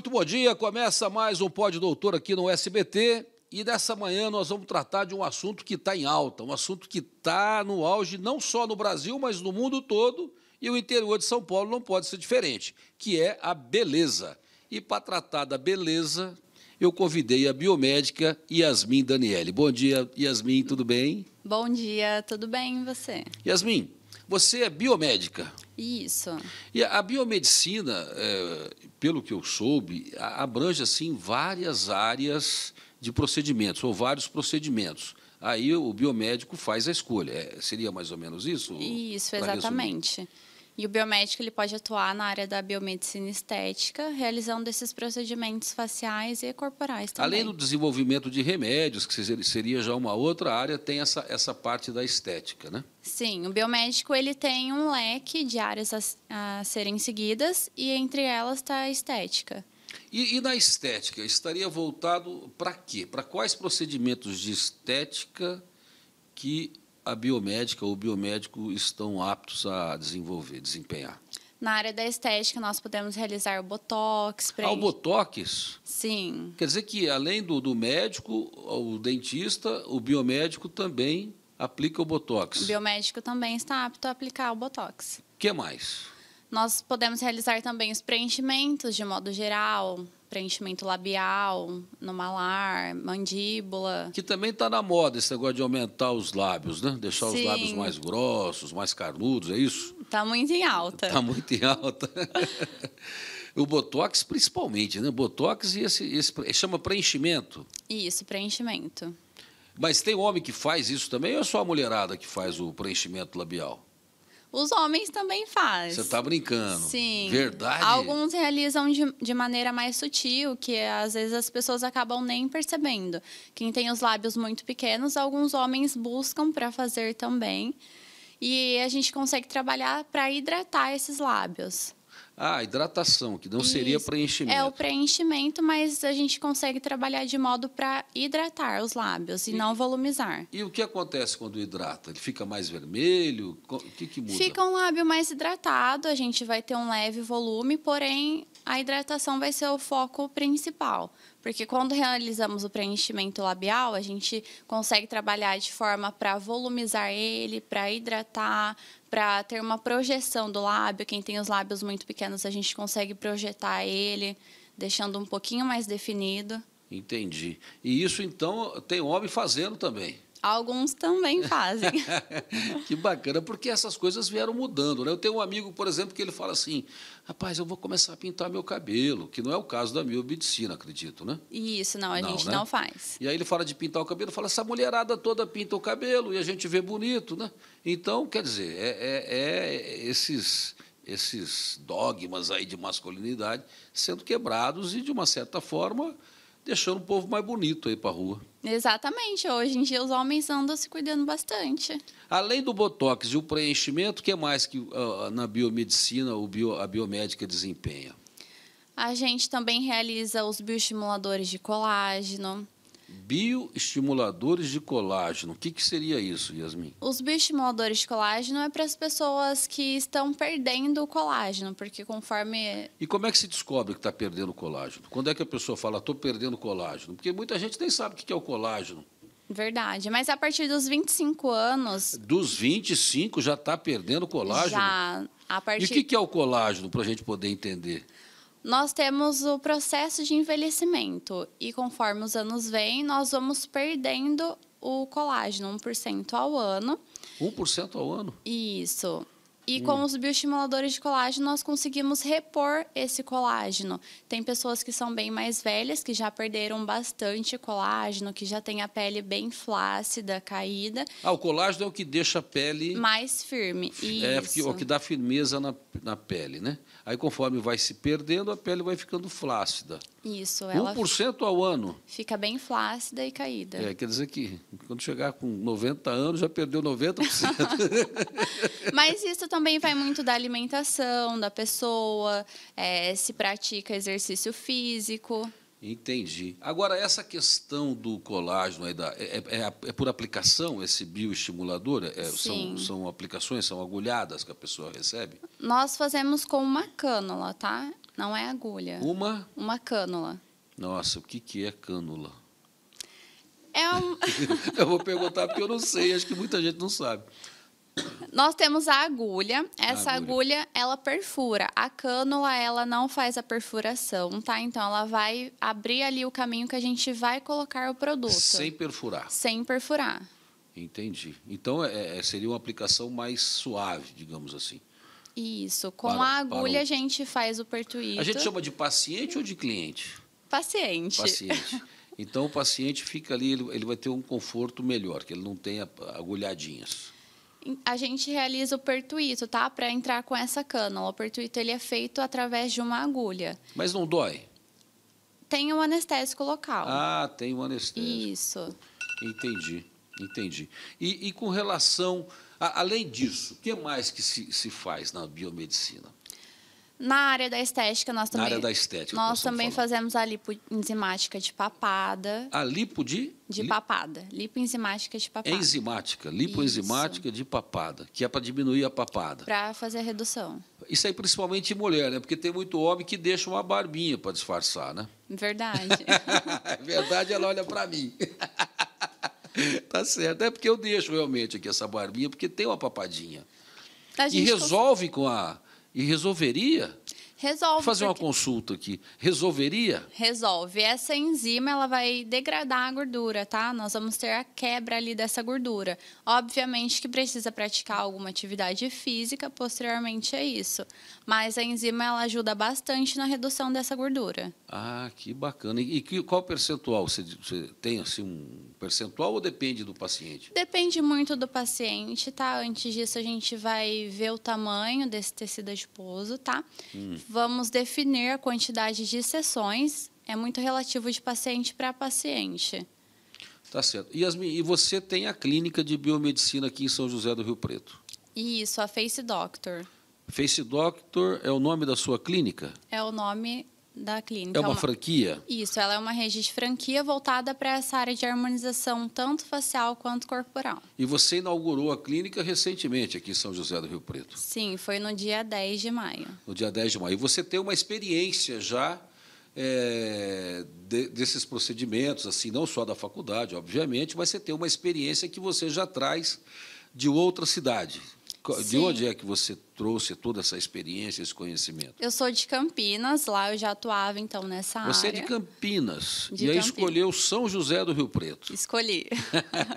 Muito bom dia, começa mais um Pode Doutor aqui no SBT e dessa manhã nós vamos tratar de um assunto que está em alta, um assunto que está no auge não só no Brasil, mas no mundo todo e o interior de São Paulo não pode ser diferente, que é a beleza. E para tratar da beleza, eu convidei a biomédica Yasmin Daniele. Bom dia, Yasmin, tudo bem? Bom dia, tudo bem e você? Yasmin, você é biomédica. Isso. E a biomedicina, é, pelo que eu soube, abrange assim várias áreas de procedimentos ou vários procedimentos. Aí o biomédico faz a escolha. É, seria mais ou menos isso? Isso, exatamente. Resumir? E o biomédico ele pode atuar na área da biomedicina estética, realizando esses procedimentos faciais e corporais também. Além do desenvolvimento de remédios, que seria já uma outra área, tem essa, essa parte da estética, né? Sim, o biomédico ele tem um leque de áreas a, a serem seguidas e entre elas está a estética. E, e, na estética, estaria voltado para quê? Para quais procedimentos de estética que a biomédica ou o biomédico estão aptos a desenvolver, desempenhar? Na área da estética, nós podemos realizar o botox. Preenche... Ah, o botox? Sim. Quer dizer que, além do, do médico, o dentista, o biomédico também aplica o botox. O biomédico também está apto a aplicar o botox. O que mais? Nós podemos realizar também os preenchimentos de modo geral, preenchimento labial, no malar, mandíbula. Que também está na moda esse negócio de aumentar os lábios, né? Deixar Sim. os lábios mais grossos, mais carnudos, é isso? Está muito em alta. Está muito em alta. o Botox, principalmente, né? Botox e esse, esse. É, chama preenchimento. Isso, preenchimento. Mas tem homem que faz isso também ou é só a mulherada que faz o preenchimento labial? Os homens também fazem. Você está brincando. Sim. Verdade. Alguns realizam de, de maneira mais sutil, que é, às vezes as pessoas acabam nem percebendo. Quem tem os lábios muito pequenos, alguns homens buscam para fazer também. E a gente consegue trabalhar para hidratar esses lábios. Ah, hidratação, que não Isso. seria preenchimento. É o preenchimento, mas a gente consegue trabalhar de modo para hidratar os lábios e, e, não volumizar. E o que acontece quando hidrata? Ele fica mais vermelho? O que, que muda? Fica um lábio mais hidratado, a gente vai ter um leve volume, porém a hidratação vai ser o foco principal. Porque quando realizamos o preenchimento labial, a gente consegue trabalhar de forma para volumizar ele, para hidratar, para ter uma projeção do lábio. Quem tem os lábios muito pequenos, a gente consegue projetar ele, deixando um pouquinho mais definido. Entendi. E isso então tem homem fazendo também. Alguns também fazem. que bacana, porque essas coisas vieram mudando. Né? Eu tenho um amigo, por exemplo, que ele fala assim: rapaz, eu vou começar a pintar meu cabelo, que não é o caso da minha medicina, acredito, né? Isso, não, a não, gente né? não faz. E aí ele fala de pintar o cabelo, fala: essa mulherada toda pinta o cabelo e a gente vê bonito, né? Então, quer dizer, é, é, é esses, esses dogmas aí de masculinidade sendo quebrados e, de uma certa forma, deixando o povo mais bonito aí para rua. Exatamente. Hoje em dia os homens andam se cuidando bastante. Além do botox e o preenchimento, o que mais que uh, na biomedicina o bio, a biomédica desempenha? A gente também realiza os bioestimuladores de colágeno, Bioestimuladores de colágeno. O que, que seria isso, Yasmin? Os bioestimuladores de colágeno é para as pessoas que estão perdendo o colágeno, porque conforme. E como é que se descobre que está perdendo o colágeno? Quando é que a pessoa fala, estou perdendo colágeno? Porque muita gente nem sabe o que é o colágeno. Verdade, mas a partir dos 25 anos. Dos 25 já está perdendo colágeno? Já. A partir... E o que, que é o colágeno, para a gente poder entender? nós temos o processo de envelhecimento e conforme os anos vêm, nós vamos perdendo o colágeno, 1% ao ano. 1% ao ano? Isso. E hum. com os bioestimuladores de colágeno, nós conseguimos repor esse colágeno. Tem pessoas que são bem mais velhas, que já perderam bastante colágeno, que já tem a pele bem flácida, caída. Ah, o colágeno é o que deixa a pele... Mais firme, É, é isso. o que dá firmeza na, na pele, né? Aí, conforme vai se perdendo, a pele vai ficando flácida. Isso, ela 1% ao ano. Fica bem flácida e caída. É, quer dizer que quando chegar com 90 anos já perdeu 90%. Mas isso também vai muito da alimentação da pessoa, é, se pratica exercício físico. Entendi. Agora, essa questão do colágeno é, da, é, é, é por aplicação, esse bioestimulador? É, são, são aplicações, são agulhadas que a pessoa recebe? Nós fazemos com uma cânula, tá? Não é agulha. Uma? Uma cânula. Nossa, o que, que é cânula? É um... eu vou perguntar porque eu não sei, acho que muita gente não sabe. Nós temos a agulha. Essa a agulha. agulha. ela perfura. A cânula, ela não faz a perfuração, tá? Então, ela vai abrir ali o caminho que a gente vai colocar o produto. Sem perfurar. Sem perfurar. Entendi. Então, é, é seria uma aplicação mais suave, digamos assim. Isso. Com para, a agulha, o... a gente faz o pertuíto. A gente chama de paciente ou de cliente? Paciente. Paciente. Então, o paciente fica ali, ele, ele vai ter um conforto melhor, que ele não tenha agulhadinhas a gente realiza o pertuito, tá? Para entrar com essa cânula. O pertuito ele é feito através de uma agulha. Mas não dói? Tem um anestésico local. Ah, tem um anestésico. Isso. Entendi, entendi. E, e com relação, a, além disso, o que mais que se, se faz na biomedicina? Na área da estética, nós também. Na área da estética. Nós, também fazemos a lipoenzimática de papada. A lipo de? De lipo... papada. Lipoenzimática de papada. Enzimática. Lipoenzimática Isso. de papada, que é para diminuir a papada. Para fazer a redução. Isso aí principalmente em mulher, né? Porque tem muito homem que deixa uma barbinha para disfarçar, né? Verdade. É verdade, ela olha para mim. tá certo. É porque eu deixo realmente aqui essa barbinha, porque tem uma papadinha. e resolve consegue... com a e resolveria Resolve. Vou fazer uma consulta aqui. Resolveria? Resolve. Essa enzima ela vai degradar a gordura, tá? Nós vamos ter a quebra ali dessa gordura. Obviamente que precisa praticar alguma atividade física posteriormente a isso, mas a enzima ela ajuda bastante na redução dessa gordura. Ah, que bacana. E qual percentual? Você, você tem assim um percentual ou depende do paciente? Depende muito do paciente, tá? Antes disso a gente vai ver o tamanho desse tecido adiposo, tá? Hum vamos definir a quantidade de sessões. É muito relativo de paciente para paciente. Tá certo. Yasmin, e você tem a clínica de biomedicina aqui em São José do Rio Preto? Isso, a Face Doctor. Face Doctor é o nome da sua clínica? É o nome da clínica. É uma, franquia? Isso, ela é uma rede de franquia voltada para essa área de harmonização, tanto facial quanto corporal. E você inaugurou a clínica recentemente aqui em São José do Rio Preto? Sim, foi no dia 10 de maio. No dia 10 de maio. E você tem uma experiência já é, de, desses procedimentos, assim, não só da faculdade, obviamente, mas você tem uma experiência que você já traz de outra cidade. Sim. De onde é que você trouxe toda essa experiência, esse conhecimento? Eu sou de Campinas, lá eu já atuava então nessa você área. Você é de Campinas de e Campinas. aí escolheu São José do Rio Preto. Escolhi.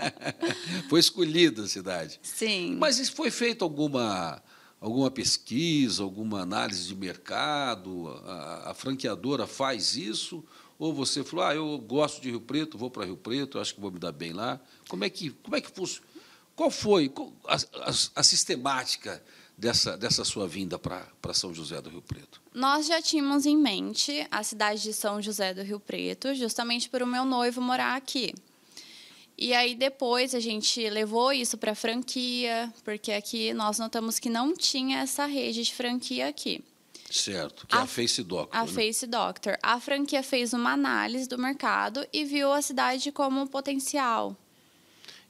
foi escolhida a cidade. Sim. Mas foi feita alguma alguma pesquisa, alguma análise de mercado? A, a, franqueadora faz isso? Ou você falou, ah, eu gosto de Rio Preto, vou para Rio Preto, acho que vou me dar bem lá. Como é que, como é que funciona? Qual foi a, a, a sistemática dessa, dessa sua vinda para São José do Rio Preto? Nós já tínhamos em mente a cidade de São José do Rio Preto, justamente por o meu noivo morar aqui. E aí depois a gente levou isso para franquia, porque aqui nós notamos que não tinha essa rede de franquia aqui. Certo, que é a, é a Face Doctor. A né? Face Doctor. A franquia fez uma análise do mercado e viu a cidade como um potencial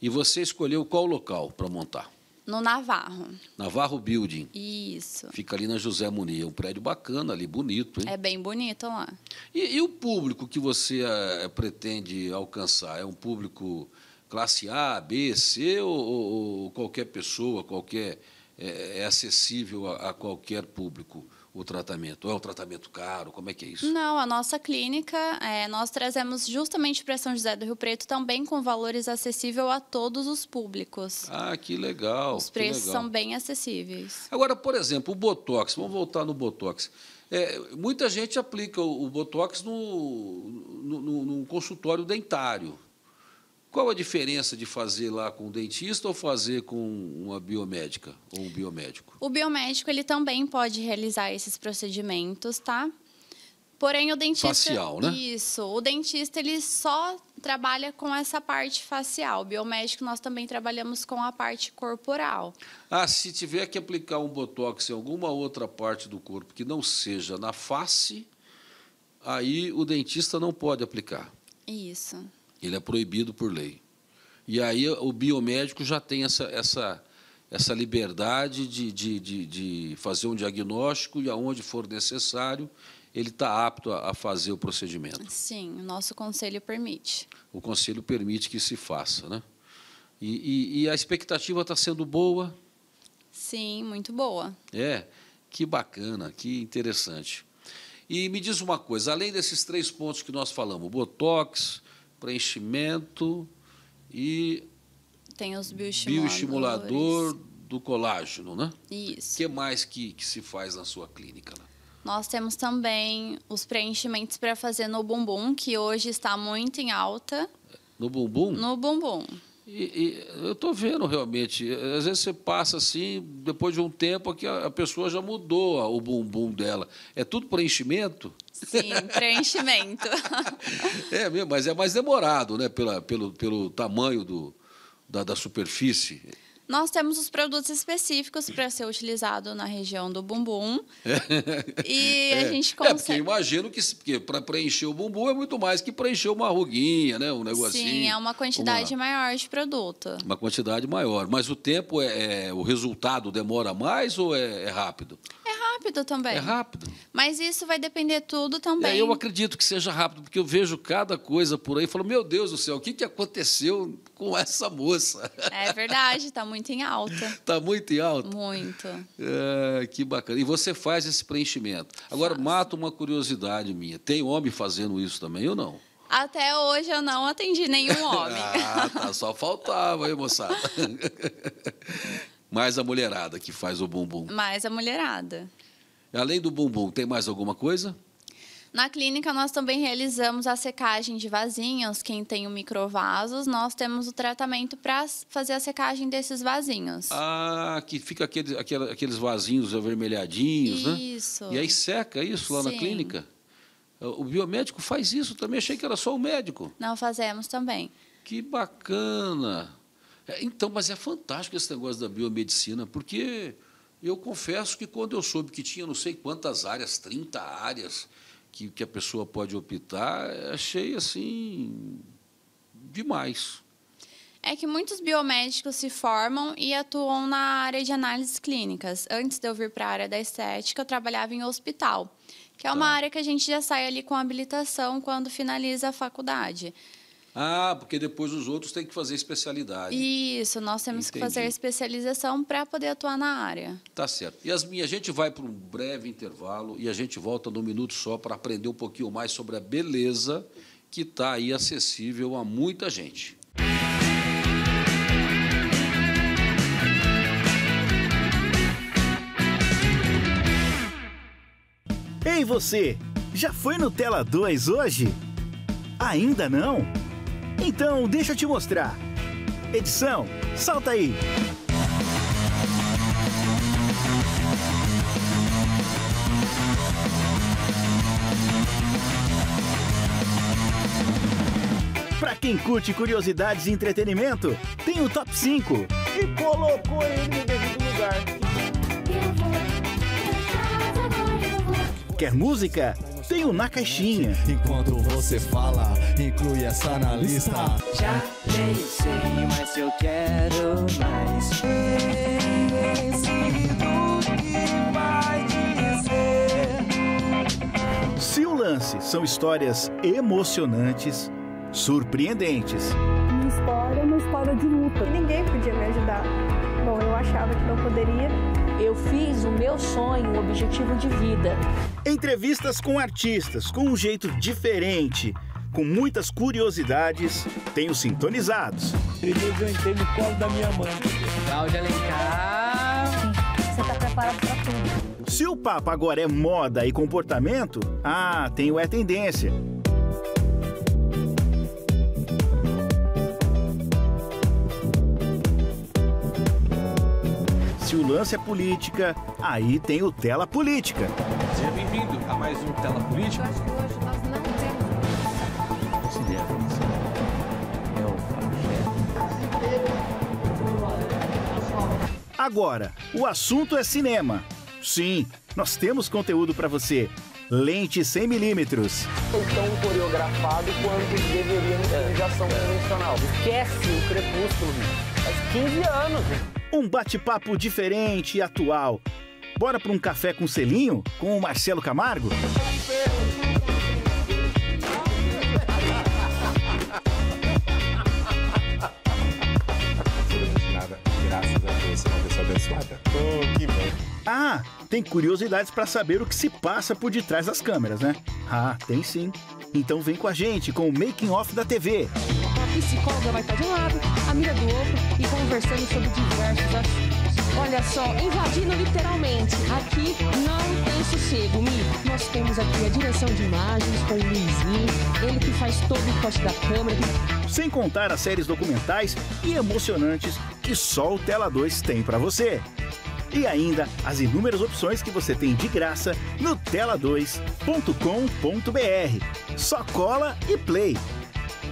e você escolheu qual local para montar? No Navarro. Navarro Building. Isso. Fica ali na José Muniz. É um prédio bacana ali, bonito, hein? É bem bonito lá. E, e o público que você é, pretende alcançar? É um público classe A, B, C ou, ou, ou qualquer pessoa, qualquer. É, é acessível a, a qualquer público? o tratamento? é um tratamento caro? Como é que é isso? Não, a nossa clínica, é, nós trazemos justamente para São José do Rio Preto também com valores acessíveis a todos os públicos. Ah, que legal. Os preços legal. são bem acessíveis. Agora, por exemplo, o Botox, vamos voltar no Botox. É, muita gente aplica o, o Botox no, no, no, no consultório dentário. Qual a diferença de fazer lá com o dentista ou fazer com uma biomédica ou um biomédico? O biomédico ele também pode realizar esses procedimentos, tá? Porém o dentista facial, né? Isso. O dentista ele só trabalha com essa parte facial. O biomédico nós também trabalhamos com a parte corporal. Ah, se tiver que aplicar um botox em alguma outra parte do corpo que não seja na face, aí o dentista não pode aplicar. Isso. Ele é proibido por lei. E aí o biomédico já tem essa, essa, essa liberdade de, de, de, de fazer um diagnóstico e, aonde for necessário, ele está apto a, a fazer o procedimento. Sim, o nosso conselho permite. O conselho permite que se faça, né? E, e, e a expectativa está sendo boa? Sim, muito boa. É, que bacana, que interessante. E me diz uma coisa, além desses três pontos que nós falamos, botox, preenchimento e tem os bioestimuladores. bioestimulador do colágeno, né? Isso. O que mais que, que se faz na sua clínica? Né? Nós temos também os preenchimentos para fazer no bumbum, que hoje está muito em alta. No bumbum? No bumbum. E, e eu estou vendo realmente, às vezes você passa assim, depois de um tempo que a, pessoa já mudou o bumbum dela. É tudo preenchimento? Sim, preenchimento. é mesmo, mas é mais demorado, né? Pela, pelo, pelo tamanho do, da, da superfície. Nós temos os produtos específicos para ser utilizado na região do bumbum. e é, a gente consegue. É, porque imagino que para preencher o bumbum é muito mais que preencher uma ruguinha, né? Um negocinho. Sim, é uma quantidade uma, maior de produto. Uma quantidade maior. Mas o tempo é, é o resultado demora mais ou é, é rápido? É rápido também. É rápido. Mas isso vai depender tudo também. É, eu acredito que seja rápido, porque eu vejo cada coisa por aí e falo, meu Deus do céu, o que, que aconteceu com essa moça? É verdade, está muito em alta. Está muito em alta? Muito. É, que bacana. E você faz esse preenchimento. Agora, Faço. mata uma curiosidade minha. Tem homem fazendo isso também ou não? Até hoje eu não atendi nenhum homem. ah, tá, só faltava, hein, moçada? Mais a mulherada que faz o bumbum. Mais a mulherada. Além do bumbum, tem mais alguma coisa? Na clínica, nós também realizamos a secagem de vasinhos. Quem tem o microvasos, nós temos o tratamento para fazer a secagem desses vasinhos. Ah, que fica aquele, aquele, aqueles vasinhos avermelhadinhos, isso. né? Isso. E aí seca isso lá Sim. na clínica? Ah, o biomédico faz isso também? Achei que era só o médico. Não, fazemos também. Que bacana! É, então, mas é fantástico esse negócio da biomedicina, porque eu confesso que quando eu soube que tinha não sei quantas áreas, 30 áreas que, que a pessoa pode optar, achei assim demais. É que muitos biomédicos se formam e atuam na área de análises clínicas. Antes de eu vir para a área da estética, eu trabalhava em hospital, que é uma tá. área que a gente já sai ali com habilitação quando finaliza a faculdade. Ah, porque depois os outros têm que fazer especialidade. Isso, nós temos Entendi. que fazer especialização para poder atuar na área. Tá certo. Yasmin, a gente vai para um breve intervalo e a gente volta num minuto só para aprender um pouquinho mais sobre a beleza que está aí acessível a muita gente. Ei você, já foi no Tela 2 hoje? Ainda não? Então, deixa eu te mostrar. Edição, solta aí. Para quem curte curiosidades e entretenimento, tem o top 5. E colocou ele no devido lugar. Quer música? tenho na caixinha. Enquanto você fala, inclui essa na lista. Já pensei, mas eu quero mais. Decido que vai dizer. Se o lance são histórias emocionantes, surpreendentes. Minha história é uma história de luta. Ninguém podia me ajudar. Bom, eu achava que não poderia eu fiz o meu sonho um objetivo de vida. Entrevistas com artistas, com um jeito diferente, com muitas curiosidades, tenho sintonizados. Primeiro eu entrei no colo da minha mãe. Cláudia Alencar. Você está preparado para tudo. Se o papo agora é moda e comportamento, ah, tem o É Tendência se o lance é política, aí tem o Tela Política. Seja bem-vindo a mais um Tela Política. Agora, o assunto é cinema. Sim, nós temos conteúdo para você. Lente 100mm. Tão coreografado quanto deveria no de ação convencional. Esquece o crepúsculo, Faz 15 anos. Meu. Um bate-papo diferente e atual. Bora para um café com selinho com o Marcelo Camargo? Nada, graças a Deus, uma pessoa abençoada. Ah, tem curiosidades para saber o que se passa por detrás das câmeras, né? Ah, tem sim. Então vem com a gente com o Making Off da TV. A psicóloga vai estar de um lado, a mira do outro e conversando sobre diversos assuntos. Olha só, invadindo literalmente. Aqui não tem sossego, Mi. Nós temos aqui a direção de imagens com o Luizinho, ele que faz todo o poste da câmera. Sem contar as séries documentais e emocionantes que só o Tela 2 tem para você e ainda as inúmeras opções que você tem de graça no tela2.com.br. Só cola e play.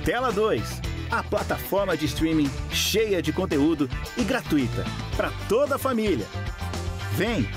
Tela 2, a plataforma de streaming cheia de conteúdo e gratuita para toda a família. Vem!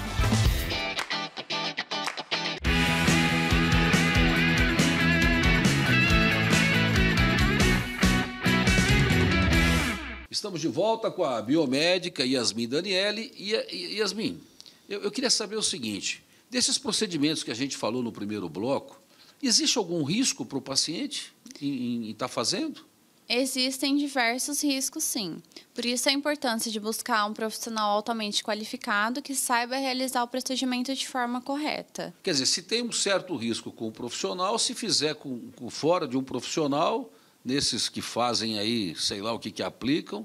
estamos de volta com a biomédica Yasmin Daniele. E, Yasmin, eu, eu queria saber o seguinte: desses procedimentos que a gente falou no primeiro bloco, existe algum risco para o paciente em estar tá fazendo? Existem diversos riscos, sim. Por isso, a importância de buscar um profissional altamente qualificado que saiba realizar o procedimento de forma correta. Quer dizer, se tem um certo risco com o profissional, se fizer com, com fora de um profissional, nesses que fazem aí, sei lá o que, que aplicam,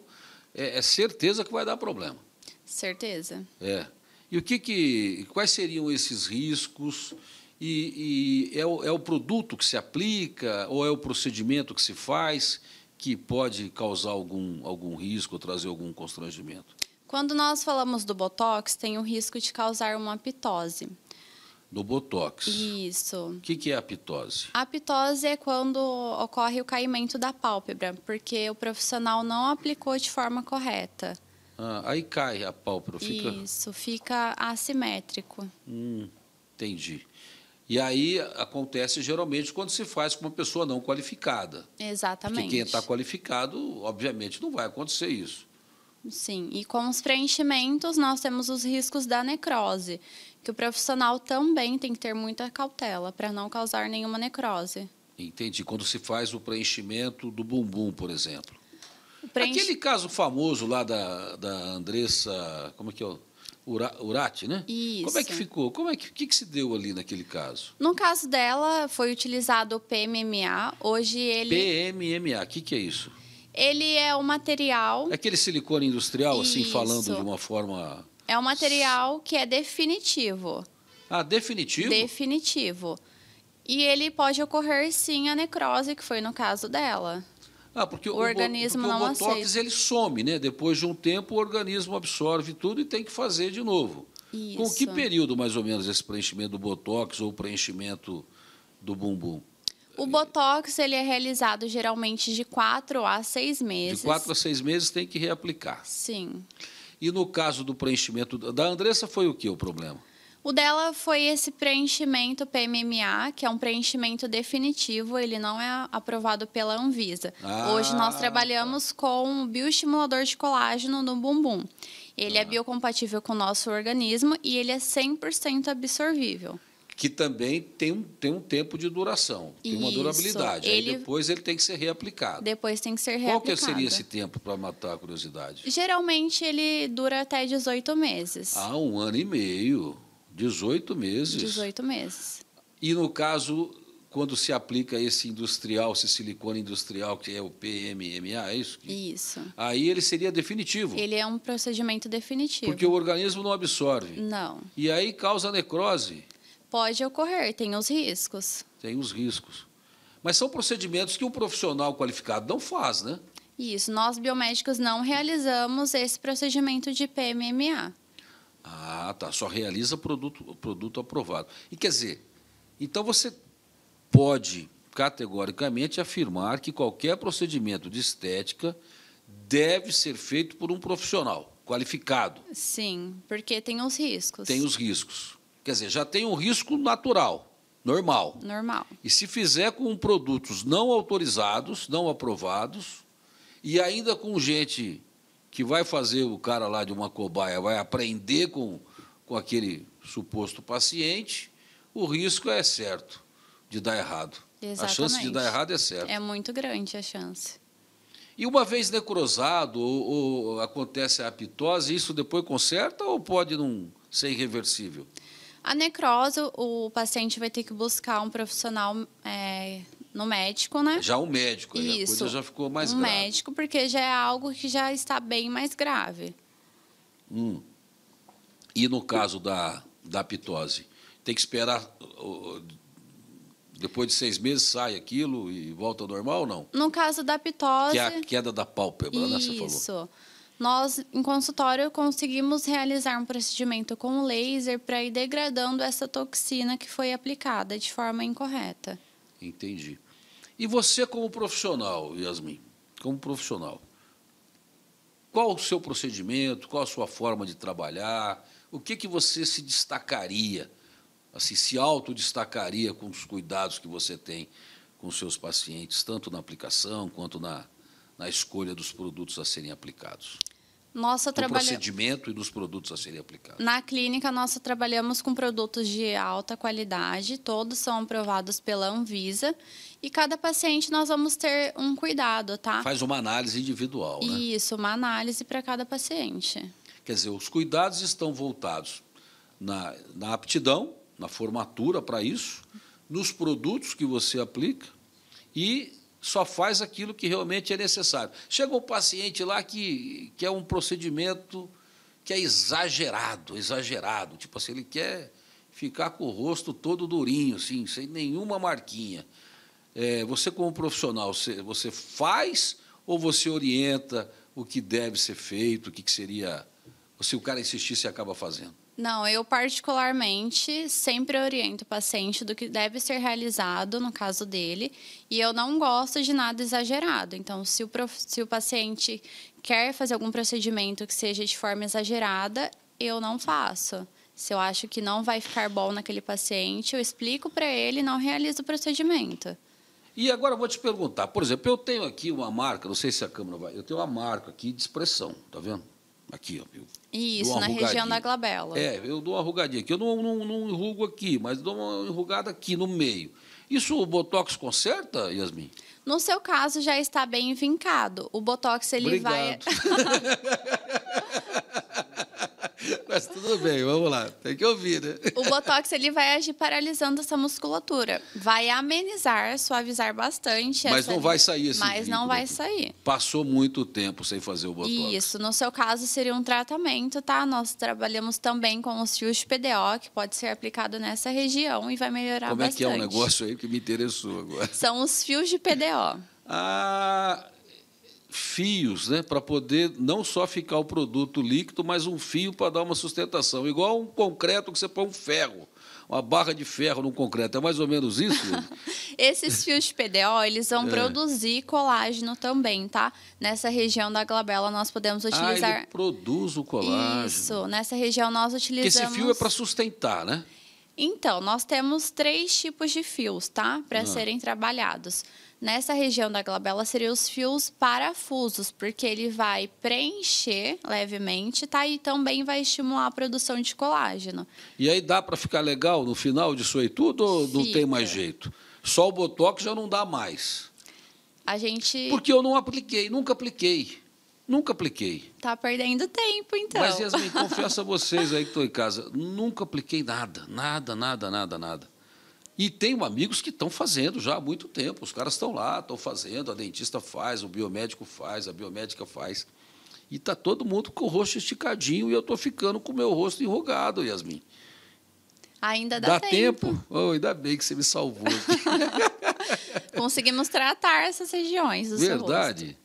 é, é certeza que vai dar problema. Certeza. É. E o que, que quais seriam esses riscos? E, e é, o, é o produto que se aplica ou é o procedimento que se faz que pode causar algum, algum risco, ou trazer algum constrangimento? Quando nós falamos do botox, tem o risco de causar uma pitose do botox. Isso. O que, que é a pitose? A pitose é quando ocorre o caimento da pálpebra, porque o profissional não aplicou de forma correta. Ah, aí cai a pálpebra, fica. Isso, fica assimétrico. Hum, entendi. E aí acontece geralmente quando se faz com uma pessoa não qualificada. Exatamente. Porque quem está qualificado, obviamente, não vai acontecer isso. Sim, e com os preenchimentos nós temos os riscos da necrose, que o profissional também tem que ter muita cautela para não causar nenhuma necrose. Entendi. Quando se faz o preenchimento do bumbum, por exemplo. Aquele caso famoso lá da, da Andressa, como é que é? Ura, né? Isso. Como é que ficou? Como é que, que, que se deu ali naquele caso? No caso dela, foi utilizado o PMMA. Hoje ele. PMMA, o que, que é isso? Ele é o material. É aquele silicone industrial, assim, Isso. assim, falando de uma forma. É um material que é definitivo. Ah, definitivo? Definitivo. E ele pode ocorrer sim a necrose, que foi no caso dela. Ah, porque o, o organismo porque não o botox, aceita. ele some, né? Depois de um tempo, o organismo absorve tudo e tem que fazer de novo. Isso. Com que período, mais ou menos, esse preenchimento do botox ou preenchimento do bumbum? O Botox, ele é realizado geralmente de quatro a seis meses. De quatro a seis meses tem que reaplicar. Sim. E no caso do preenchimento da Andressa, foi o que o problema? O dela foi esse preenchimento PMMA, que é um preenchimento definitivo, ele não é aprovado pela Anvisa. Ah, Hoje nós tá. trabalhamos com o bioestimulador de colágeno no bumbum. Ele é ah. é biocompatível com o nosso organismo e ele é 100% absorvível que também tem um, tem um tempo de duração, tem Isso. uma durabilidade. Ele... Aí depois ele tem que ser reaplicado. Depois tem que ser reaplicado. Qual que seria esse tempo para matar a curiosidade? Geralmente ele dura até 18 meses. Ah, um ano e meio. 18 meses. 18 meses. E no caso, quando se aplica esse industrial, esse silicone industrial, que é o PMMA, é isso? Isso. Aí ele seria definitivo. Ele é um procedimento definitivo. Porque o organismo não absorve. Não. E aí causa necrose. Pode ocorrer, tem os riscos. Tem os riscos. Mas são procedimentos que o um profissional qualificado não faz, né? Isso, nós biomédicos não realizamos esse procedimento de PMMA. Ah, tá, só realiza produto, produto aprovado. E quer dizer, então você pode categoricamente afirmar que qualquer procedimento de estética deve ser feito por um profissional qualificado. Sim, porque tem os riscos. Tem os riscos. Quer dizer, já tem um risco natural, normal. Normal. E se fizer com produtos não autorizados, não aprovados, e ainda com gente que vai fazer o cara lá de uma cobaia, vai aprender com, com aquele suposto paciente, o risco é certo de dar errado. Exatamente. A chance de dar errado é certa. É muito grande a chance. E uma vez necrosado ou, ou acontece a apitose, isso depois conserta ou pode não ser irreversível? A necrose, o paciente vai ter que buscar um profissional é, no médico, né? Já o um médico, Isso, a coisa já ficou mais um grave. médico, porque já é algo que já está bem mais grave. Hum. E no caso da, da pitose, tem que esperar depois de seis meses sai aquilo e volta ao normal ou não? No caso da pitose. Que é a queda da pálpebra, isso. né? Você falou. Isso nós, em consultório, conseguimos realizar um procedimento com laser para ir degradando essa toxina que foi aplicada de forma incorreta. Entendi. E você, como profissional, Yasmin, como profissional, qual o seu procedimento, qual a sua forma de trabalhar, o que, que você se destacaria, assim, se autodestacaria com os cuidados que você tem com seus pacientes, tanto na aplicação quanto na, na escolha dos produtos a serem aplicados? Nossa, do trabalha... procedimento e dos produtos a serem aplicados? Na clínica, nós trabalhamos com produtos de alta qualidade, todos são aprovados pela Anvisa e cada paciente nós vamos ter um cuidado, tá? Faz uma análise individual, né? Isso, uma análise para cada paciente. Quer dizer, os cuidados estão voltados na, na aptidão, na formatura para isso, nos produtos que você aplica e só faz aquilo que realmente é necessário. Chega um paciente lá que, que é um procedimento que é exagerado, exagerado. Tipo assim, ele quer ficar com o rosto todo durinho, assim, sem nenhuma marquinha. É, você, como profissional, você, você faz ou você orienta o que deve ser feito, o que, que seria. Ou se o cara insistir, você acaba fazendo? Não, eu particularmente sempre oriento o paciente do que deve ser realizado no caso dele, e eu não gosto de nada exagerado. Então, se o, prof... se o paciente quer fazer algum procedimento que seja de forma exagerada, eu não faço. Se eu acho que não vai ficar bom naquele paciente, eu explico para ele e não realizo o procedimento. E agora eu vou te perguntar, por exemplo, eu tenho aqui uma marca, não sei se a câmera vai, eu tenho uma marca aqui de expressão, tá vendo? Aqui, ó. Eu Isso, na região da glabela. É, eu dou uma rugadinha aqui. Eu não, não, não enrugo aqui, mas dou uma enrugada aqui no meio. Isso o Botox conserta, Yasmin? No seu caso, já está bem vincado. O Botox, ele Obrigado. vai... Mas tudo bem, vamos lá. Tem que ouvir, né? O Botox ele vai agir paralisando essa musculatura. Vai amenizar, suavizar bastante. Mas não vai sair assim. Mas não vai sair. Passou muito tempo sem fazer o Botox. Isso. No seu caso, seria um tratamento, tá? Nós trabalhamos também com os fios de PDO, que pode ser aplicado nessa região e vai melhorar Como bastante. Como é que é o um negócio aí que me interessou agora? São os fios de PDO. Ah fios, né, para poder não só ficar o produto líquido, mas um fio para dar uma sustentação, igual um concreto que você põe um ferro, uma barra de ferro num concreto, é mais ou menos isso? Esses fios de PDO, eles vão é. produzir colágeno também, tá? Nessa região da glabela nós podemos utilizar... Ah, ele produz o colágeno. Isso, nessa região nós utilizamos... Porque esse fio é para sustentar, né? Então, nós temos três tipos de fios, tá? Para ah. serem trabalhados. Nessa região da glabela seriam os fios parafusos, porque ele vai preencher levemente, tá? E também vai estimular a produção de colágeno. E aí dá para ficar legal no final disso aí tudo ou Fica. não tem mais jeito? Só o botox já não dá mais. A gente Porque eu não apliquei, nunca apliquei. Nunca apliquei. Tá perdendo tempo, então. Mas Yasmin, confesso a vocês aí que estão em casa, nunca apliquei nada, nada, nada, nada, nada. E tenho amigos que estão fazendo já há muito tempo. Os caras estão lá, estão fazendo, a dentista faz, o biomédico faz, a biomédica faz. E está todo mundo com o rosto esticadinho e eu estou ficando com o meu rosto enrugado, Yasmin. Ainda dá, dá tempo. tempo. Oh, ainda bem que você me salvou. Conseguimos tratar essas regiões do Verdade.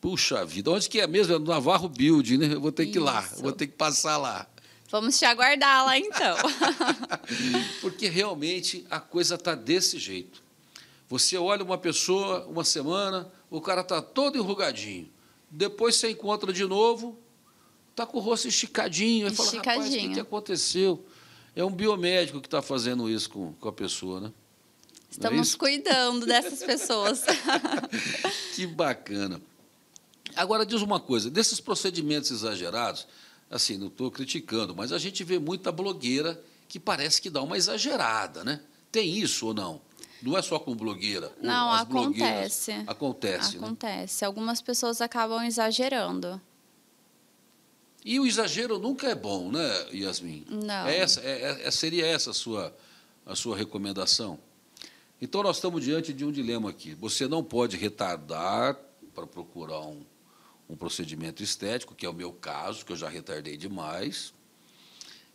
Puxa vida, onde que é mesmo? É no Navarro Build, né? Eu vou ter Isso. que ir lá, vou ter que passar lá. Vamos te aguardar lá então. Porque realmente a coisa está desse jeito. Você olha uma pessoa uma semana, o cara está todo enrugadinho. Depois você encontra de novo, está com o rosto esticadinho. Esticadinho. fala, o que, que aconteceu? É um biomédico que está fazendo isso com, com a pessoa, né? É Estamos é cuidando dessas pessoas. que bacana. Agora, diz uma coisa: desses procedimentos exagerados, assim, não estou criticando, mas a gente vê muita blogueira que parece que dá uma exagerada, né? Tem isso ou não? Não é só com blogueira. Não, As acontece. Acontece. Acontece. Né? Algumas pessoas acabam exagerando. E o exagero nunca é bom, né, Yasmin? Não. É essa, é, é, seria essa a sua, a sua recomendação? Então, nós estamos diante de um dilema aqui. Você não pode retardar para procurar um um procedimento estético, que é o meu caso, que eu já retardei demais.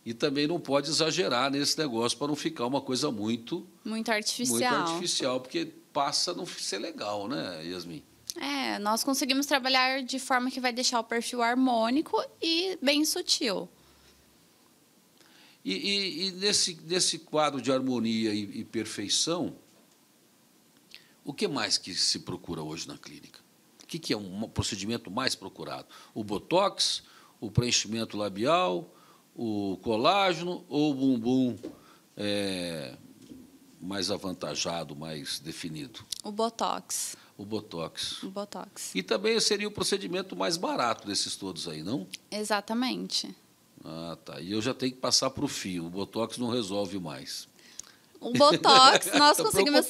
E também não pode exagerar nesse negócio para não ficar uma coisa muito. Muito artificial. Muito artificial, porque passa a não ser legal, né, Yasmin? É, nós conseguimos trabalhar de forma que vai deixar o perfil harmônico e bem sutil. E, e, e nesse, nesse quadro de harmonia e, e perfeição, o que mais que se procura hoje na clínica? que, que é um procedimento mais procurado? O botox, o preenchimento labial, o colágeno ou o bumbum é, mais avantajado, mais definido? O botox. O botox. O botox. E também seria o procedimento mais barato desses todos aí, não? Exatamente. Ah, tá. E eu já tenho que passar para o fio. O botox não resolve mais o Botox, nós conseguimos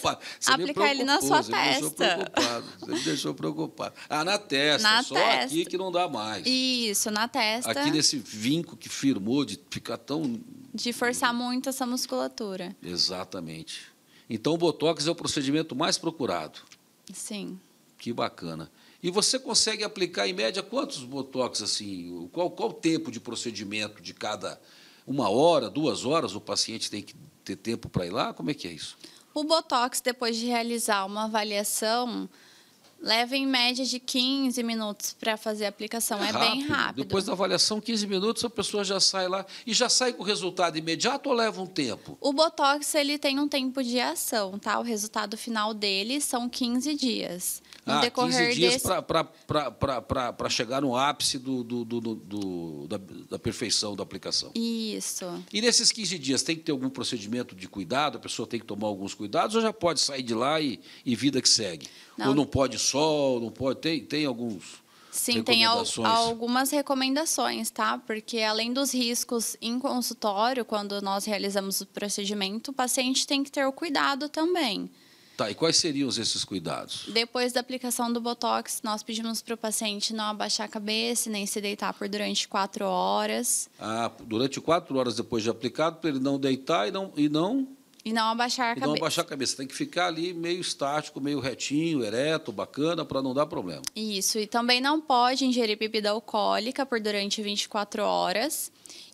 aplicar ele na sua você testa. Me você me deixou preocupado. Ah, na testa, na só testa. aqui que não dá mais. Isso, na testa. Aqui nesse vinco que firmou de ficar tão... De forçar muito essa musculatura. Exatamente. Então, o Botox é o procedimento mais procurado. Sim. Que bacana. E você consegue aplicar, em média, quantos Botox, assim? Qual, qual o tempo de procedimento de cada... Uma hora, duas horas, o paciente tem que ter tempo para ir lá? Como é que é isso? O Botox, depois de realizar uma avaliação, leva em média de 15 minutos para fazer a aplicação. É, é rápido. bem rápido. Depois da avaliação, 15 minutos, a pessoa já sai lá e já sai com o resultado imediato ou leva um tempo? O Botox ele tem um tempo de ação, tá? O resultado final dele são 15 dias no ah, decorrer 15 dias desse... para chegar no ápice do, do, do, do da, da, perfeição da aplicação. Isso. E nesses 15 dias tem que ter algum procedimento de cuidado? A pessoa tem que tomar alguns cuidados ou já pode sair de lá e, e vida que segue? Não. Ou não pode sol, não pode... Tem, tem alguns... Sim, tem al algumas recomendações, tá? Porque além dos riscos em consultório, quando nós realizamos o procedimento, o paciente tem que ter o cuidado também. Tá, e quais seriam esses cuidados? Depois da aplicação do Botox, nós pedimos para o paciente não abaixar a cabeça nem se deitar por durante quatro horas. Ah, durante quatro horas depois de aplicado, para ele não deitar e não. E não... E não abaixar a e cabeça. Não abaixar a cabeça. Tem que ficar ali meio estático, meio retinho, ereto, bacana, para não dar problema. Isso. E também não pode ingerir bebida alcoólica por durante 24 horas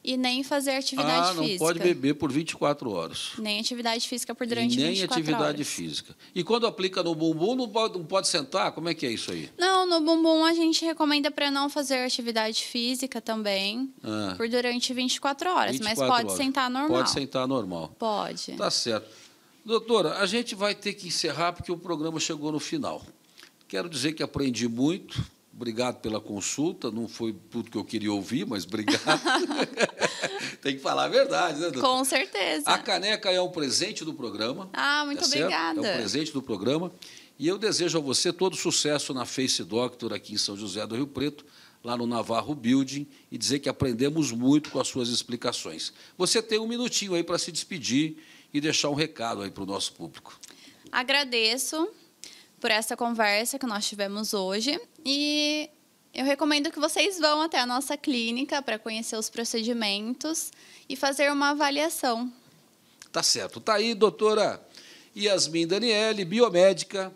e nem fazer atividade ah, não física. pode beber por 24 horas. Nem atividade física por durante 24 horas. Nem atividade física. E quando aplica no bumbum, não pode, não pode sentar? Como é que é isso aí? Não, no bumbum a gente recomenda para não fazer atividade física também ah. por durante 24 horas, 24 mas pode horas. sentar normal. Pode sentar normal. Pode. Tá certo. Doutora, a gente vai ter que encerrar porque o programa chegou no final. Quero dizer que aprendi muito, Obrigado pela consulta, não foi tudo que eu queria ouvir, mas obrigado. Tem que falar a verdade, né, Com certeza. A caneca é um presente do programa. Ah, muito tá obrigada. Certo? É um presente do programa. E eu desejo a você todo sucesso na Face Doctor aqui em São José do Rio Preto, lá no Navarro Building, e dizer que aprendemos muito com as suas explicações. Você tem um minutinho aí para se despedir e deixar um recado aí para o nosso público. Agradeço por essa conversa que nós tivemos hoje. E eu recomendo que vocês vão até a nossa clínica para conhecer os procedimentos e fazer uma avaliação. Tá certo. Tá aí, doutora Yasmin Daniele, biomédica,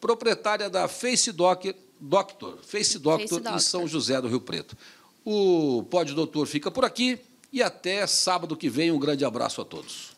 proprietária da Face Doc, Doctor, Face Doctor, Face Doctor em São José do Rio Preto. O Pode Doutor fica por aqui e até sábado que vem. Um grande abraço a todos.